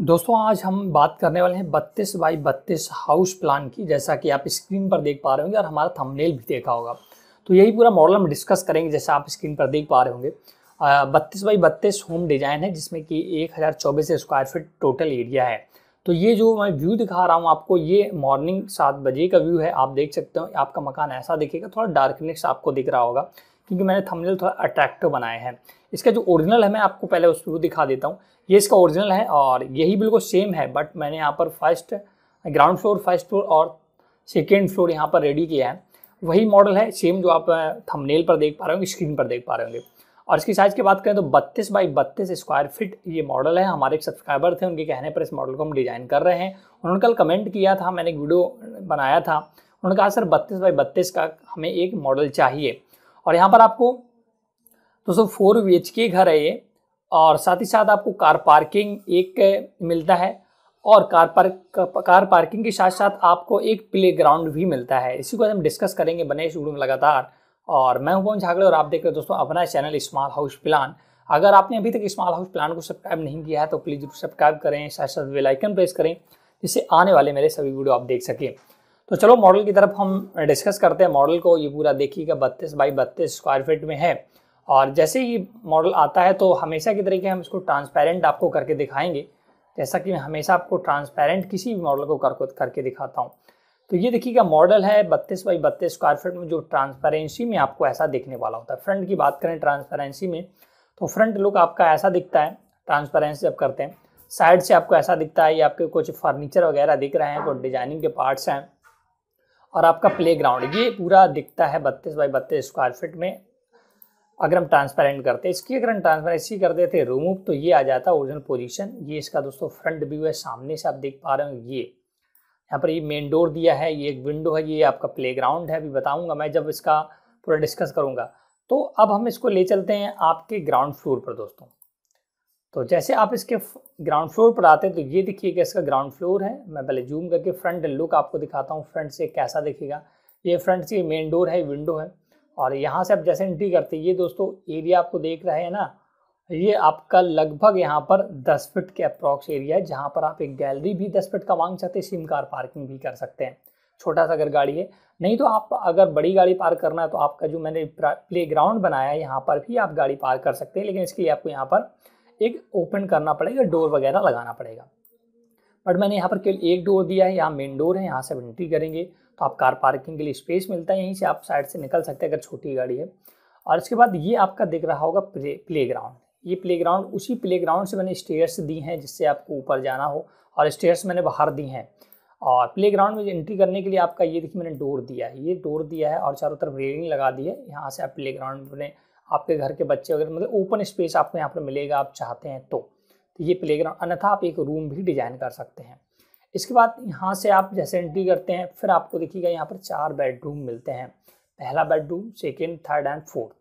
दोस्तों आज हम बात करने वाले हैं बत्तीस बाई बत्तीस हाउस प्लान की जैसा कि आप स्क्रीन पर देख पा रहे होंगे और हमारा थंबनेल भी देखा होगा तो यही पूरा मॉडल हम डिस्कस करेंगे जैसा आप स्क्रीन पर देख पा रहे होंगे बत्तीस बाई बत्तीस होम डिजाइन है जिसमें कि एक हज़ार चौबीस स्क्वायर फीट टोटल एरिया है तो ये जो मैं व्यू दिखा रहा हूँ आपको ये मॉर्निंग सात बजे का व्यू है आप देख सकते हो आपका मकान ऐसा दिखेगा थोड़ा डार्कनेस आपको दिख रहा होगा क्योंकि मैंने थंबनेल थोड़ा अट्रैक्टिव बनाए हैं इसका जो ओरिजिनल है मैं आपको पहले उस दिखा देता हूँ ये इसका ओरिजिनल है और यही बिल्कुल सेम है बट मैंने यहाँ पर first ground floor first floor और सेकेंड फ्लोर यहाँ पर रेडी किया है वही मॉडल है सेम जो आप थमनेल पर देख पा रहे होंगे स्क्रीन पर देख पा रहे होंगे और इसकी साइज़ की बात करें तो 32 बाई 32 स्क्वायर फिट ये मॉडल है हमारे एक सब्सक्राइबर थे उनके कहने पर इस मॉडल को हम डिज़ाइन कर रहे हैं उन्होंने कल कमेंट किया था मैंने एक वीडियो बनाया था उन्होंने कहा सर बत्तीस बाई बत्तीस का हमें एक मॉडल चाहिए और यहाँ पर आपको दोस्तों फोर बी के घर है ये और साथ ही साथ आपको कार पार्किंग एक मिलता है और कार पार्क कार पार्किंग के साथ साथ आपको एक प्ले ग्राउंड भी मिलता है इसी को हम डिस्कस करेंगे बने इस वीडियो में लगातार और मैं हूं झागड़े और आप देख रहे हो दोस्तों अपना चैनल स्मॉल हाउस प्लान अगर आपने अभी तक स्मॉल हाउस प्लान को सब्सक्राइब नहीं किया है तो प्लीज़ सब्सक्राइब करें साथ साथ बेलाइकन प्रेस करें जिससे आने वाले मेरे सभी वीडियो आप देख सकें तो चलो मॉडल की तरफ हम डिस्कस करते हैं मॉडल को ये पूरा देखिएगा बत्तीस बाई बत्तीस स्क्वायर फीट में है और जैसे ही मॉडल आता है तो हमेशा की तरीके हम इसको ट्रांसपेरेंट आपको करके दिखाएंगे जैसा कि मैं हमेशा आपको ट्रांसपेरेंट किसी भी मॉडल को कर करके दिखाता हूँ तो ये देखिएगा मॉडल है बत्तीस बाई बत्तीस स्क्वायर फीट में जो ट्रांसपेरेंसी में आपको ऐसा देखने वाला होता है फ्रंट की बात करें ट्रांसपेरेंसी में तो फ्रंट लुक आपका ऐसा दिखता है ट्रांसपेरेंसी आप करते हैं साइड से आपको ऐसा दिखता है ये आपके कुछ फर्नीचर वगैरह दिख रहे हैं कुछ डिजाइनिंग के पार्ट्स हैं और आपका प्लेग्राउंड ये पूरा दिखता है बत्तीस बाई बत्तीस स्क्वायर फिट में अगर हम ट्रांसपेरेंट करते इसकी अगर हम ट्रांसपेरेंसी कर देते रिमूव तो ये आ जाता ओरिजिनल पोजीशन ये इसका दोस्तों फ्रंट व्यू है सामने से आप देख पा रहे हो ये यहाँ पर ये मेन डोर दिया है ये एक विंडो है ये आपका ग्राउंड है अभी बताऊँगा मैं जब इसका पूरा डिस्कस करूँगा तो अब हम इसको ले चलते हैं आपके ग्राउंड फ्लोर पर दोस्तों तो जैसे आप इसके ग्राउंड फ्लोर पर आते हैं तो ये कि इसका ग्राउंड फ्लोर है मैं पहले जूम करके फ्रंट लुक आपको दिखाता हूँ फ्रंट से कैसा दिखेगा ये फ्रंट से मेन डोर है विंडो है और यहाँ से आप जैसे एंट्री करते हैं ये दोस्तों एरिया आपको देख रहे हैं ना ये आपका लगभग यहाँ पर 10 फिट के अप्रॉक्स एरिया है जहाँ पर आप एक गैलरी भी 10 फिट का मांग सकते हैं सिम कार पार्किंग भी कर सकते हैं छोटा सा अगर गाड़ी है नहीं तो आप अगर बड़ी गाड़ी पार्क करना है तो आपका जो मैंने प्ले ग्राउंड बनाया है यहाँ पर भी आप गाड़ी पार्क कर सकते हैं लेकिन इसके लिए आपको यहाँ पर एक ओपन करना पड़ेगा डोर वगैरह लगाना पड़ेगा बट मैंने यहाँ पर केवल एक डोर दिया है यहाँ मेन डोर है यहाँ से एंट्री करेंगे तो आप कार पार्किंग के लिए स्पेस मिलता है यहीं से आप साइड से निकल सकते हैं अगर छोटी गाड़ी है और इसके बाद ये आपका दिख रहा होगा प्ले प्ले ग्राउंड ये प्ले ग्राउंड उसी प्ले ग्राउंड से मैंने स्टेयर्स दी हैं जिससे आपको ऊपर जाना हो और स्टेयर्स मैंने बाहर दी हैं और प्ले ग्राउंड में एंट्री करने के लिए आपका ये देखिए मैंने डोर दिया है ये डोर दिया है और चारों तरफ रेलिंग लगा दी है यहाँ से आप प्ले ग्राउंड में आपके घर के बच्चे वगैरह मतलब ओपन स्पेस आपको यहाँ पर मिलेगा आप चाहते हैं तो तो ये प्ले ग्राउंड अन्यथा आप एक रूम भी डिज़ाइन कर सकते हैं इसके बाद यहाँ से आप जैसे एंट्री करते हैं फिर आपको देखिएगा यहाँ पर चार बेडरूम मिलते हैं पहला bedroom second third and fourth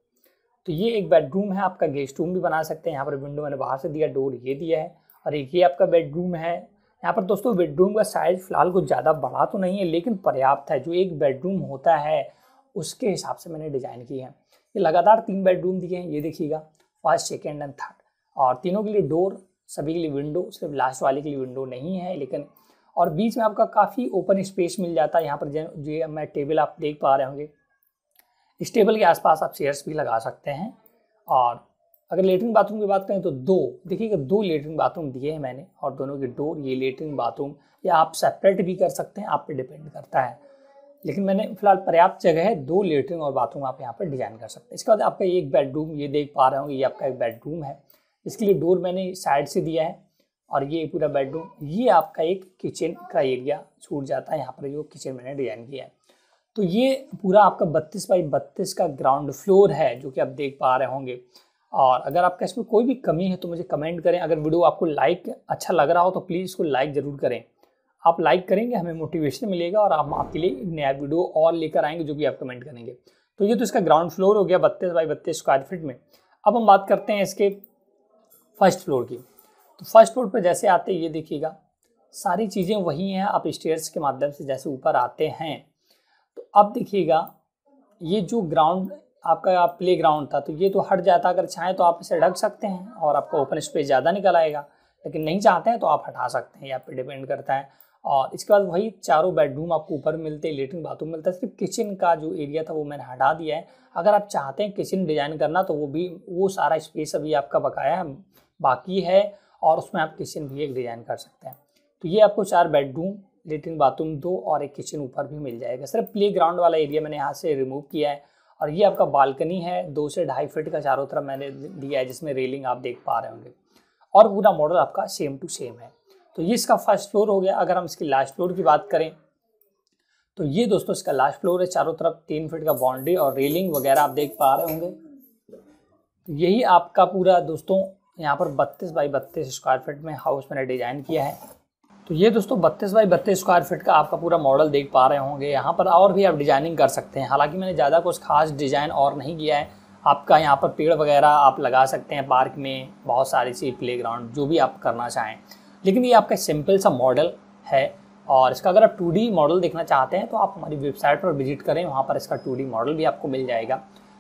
तो ये एक बेडरूम है आपका गेस्ट रूम भी बना सकते हैं यहाँ पर विंडो मैंने बाहर से दिया डोर ये दिया है और एक ये आपका बेडरूम है यहाँ पर दोस्तों बेडरूम का साइज़ फ़िलहाल कुछ ज़्यादा बड़ा तो नहीं है लेकिन पर्याप्त है जो एक बेडरूम होता है उसके हिसाब से मैंने डिज़ाइन की है ये लगातार तीन बेडरूम दिए हैं ये देखिएगा फर्स्ट सेकेंड एंड थर्ड और तीनों के लिए डोर सभी के लिए विंडो सिर्फ लास्ट वाले के लिए विंडो नहीं है लेकिन और बीच में आपका काफ़ी ओपन स्पेस मिल जाता है यहाँ पर जो मैं टेबल आप देख पा रहे होंगे इस टेबल के आसपास आप चेयर्स भी लगा सकते हैं और अगर लेटरिन बाथरूम की बात करें तो दो देखिएगा दो लेटरिन बाथरूम दिए हैं मैंने और दोनों के डोर ये लेटरिन बाथरूम या आप सेपरेट भी कर सकते हैं आप पर डिपेंड करता है लेकिन मैंने फिलहाल पर्याप्त जगह है दो लेटरिन और बाथरूम आप यहाँ पर डिजाइन कर सकते हैं इसके बाद आपका एक बेडरूम ये देख पा रहे होंगे ये आपका एक बेडरूम है इसके लिए डोर मैंने साइड से दिया है और ये पूरा बेडरूम ये आपका एक किचन का एरिया छूट जाता है यहाँ पर जो किचन मैंने डिजाइन किया है तो ये पूरा आपका बत्तीस बाई बत्तीस का ग्राउंड फ्लोर है जो कि आप देख पा रहे होंगे और अगर आपका इसमें कोई भी कमी है तो मुझे कमेंट करें अगर वीडियो आपको लाइक अच्छा लग रहा हो तो प्लीज़ इसको लाइक ज़रूर करें आप लाइक करेंगे हमें मोटिवेशन मिलेगा और हम आपके लिए एक नया वीडियो और लेकर आएंगे जो भी आप कमेंट करेंगे तो ये तो इसका ग्राउंड फ्लोर हो गया बत्तीस बाई बत्तीस स्क्वायर फीट में अब हम बात करते हैं इसके फर्स्ट फ्लोर की तो फर्स्ट फ्लोर पर जैसे आते ये देखिएगा सारी चीज़ें वही हैं आप स्टेयर्स के माध्यम से जैसे ऊपर आते हैं तो अब देखिएगा ये जो ग्राउंड आपका प्ले ग्राउंड था तो ये तो हट जाता अगर चाहें तो आप इसे ढक सकते हैं और आपका ओपन स्पेस ज़्यादा निकल आएगा लेकिन नहीं चाहते हैं तो आप हटा सकते हैं या पे डिपेंड करता है और इसके बाद वही चारों बेडरूम आपको ऊपर मिलते हैं लेटरिन बाथरूम मिलता है सिर्फ किचन का जो एरिया था वो मैंने हटा दिया है अगर आप चाहते हैं किचन डिज़ाइन करना तो वो भी वो सारा स्पेस अभी आपका बकाया है बाकी है और उसमें आप किचन भी एक डिज़ाइन कर सकते हैं तो ये आपको चार बेडरूम लेटरिन बाथरूम दो और एक किचन ऊपर भी मिल जाएगा सिर्फ प्ले ग्राउंड वाला एरिया मैंने यहाँ से रिमूव किया है और ये आपका बालकनी है दो से ढाई फिट का चारों तरफ मैंने दिया है जिसमें रेलिंग आप देख पा रहे होंगे और पूरा मॉडल आपका सेम टू सेम है तो ये इसका फर्स्ट फ्लोर हो गया अगर हम इसकी लास्ट फ्लोर की बात करें तो ये दोस्तों इसका लास्ट फ्लोर है चारों तरफ तीन फीट का बाउंड्री और रेलिंग वगैरह आप देख पा रहे होंगे तो यही आपका पूरा दोस्तों यहाँ पर बत्तीस बाई बत्तीस स्क्वायर फीट में हाउस मैंने डिज़ाइन किया है तो ये दोस्तों बत्तीस बाई बत्तीस स्क्वायर फीट का आपका पूरा मॉडल देख पा रहे होंगे यहाँ पर और भी आप डिज़ाइनिंग कर सकते हैं हालांकि मैंने ज़्यादा कुछ खास डिज़ाइन और नहीं किया है आपका यहाँ पर पेड़ वगैरह आप लगा सकते हैं पार्क में बहुत सारी सी प्ले ग्राउंड जो भी आप करना चाहें लेकिन ये आपका सिंपल सा मॉडल है और इसका अगर आप टू मॉडल देखना चाहते हैं तो आप हमारी वेबसाइट पर विजिट करें वहाँ पर इसका टू मॉडल भी आपको मिल जाएगा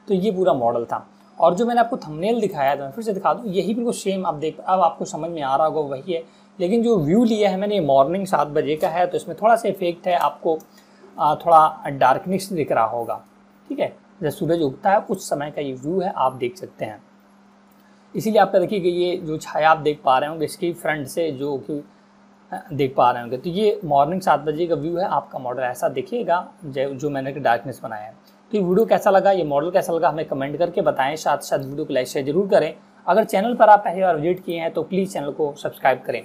तो ये पूरा मॉडल था और जो मैंने आपको थंबनेल दिखाया था मैं फिर से दिखा दूँ यही बिल्कुल सेम आप देख अब आपको समझ में आ रहा होगा वही है लेकिन जो व्यू लिया है मैंने मॉर्निंग सात बजे का है तो इसमें थोड़ा सा इफेक्ट है आपको थोड़ा डार्कनेस दिख रहा होगा ठीक है जब सूरज उगता है उस समय का ये व्यू है आप देख सकते हैं इसीलिए आपका देखिए कि ये जो छाया आप देख पा रहे होंगे इसकी फ्रंट से जो कि देख पा रहे होंगे तो ये मॉर्निंग सात बजे का व्यू है आपका मॉडल ऐसा देखिएगा जो मैंने डार्कनेस बनाया है तो ये वीडियो कैसा लगा ये मॉडल कैसा लगा हमें कमेंट करके बताएं साथ साथ वीडियो को लाइक शेयर जरूर करें अगर चैनल पर आप पहली बार विजिट किए हैं तो प्लीज़ चैनल को सब्सक्राइब करें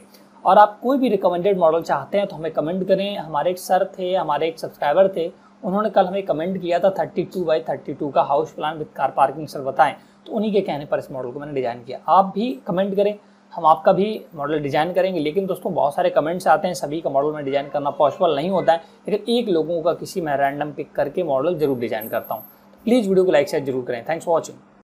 और आप कोई भी रिकमेंडेड मॉडल चाहते हैं तो हमें कमेंट करें हमारे एक सर थे हमारे एक सब्सक्राइबर थे उन्होंने कल हमें कमेंट किया था thirty two by thirty two का house plan with car parking sir बताएँ तो उन्हीं के कहने पर इस मॉडल को मैंने डिज़ाइन किया आप भी कमेंट करें हम आपका भी मॉडल डिज़ाइन करेंगे लेकिन दोस्तों बहुत सारे कमेंट्स आते हैं सभी का मॉडल में डिज़ाइन करना पॉसिबल नहीं होता है लेकिन एक लोगों का किसी मैं रैंडम पिक करके मॉडल जरूर डिज़ाइन करता हूँ प्लीज़ वीडियो को लाइक शेयर जरूर करें थैंक्स फॉर वॉचिंग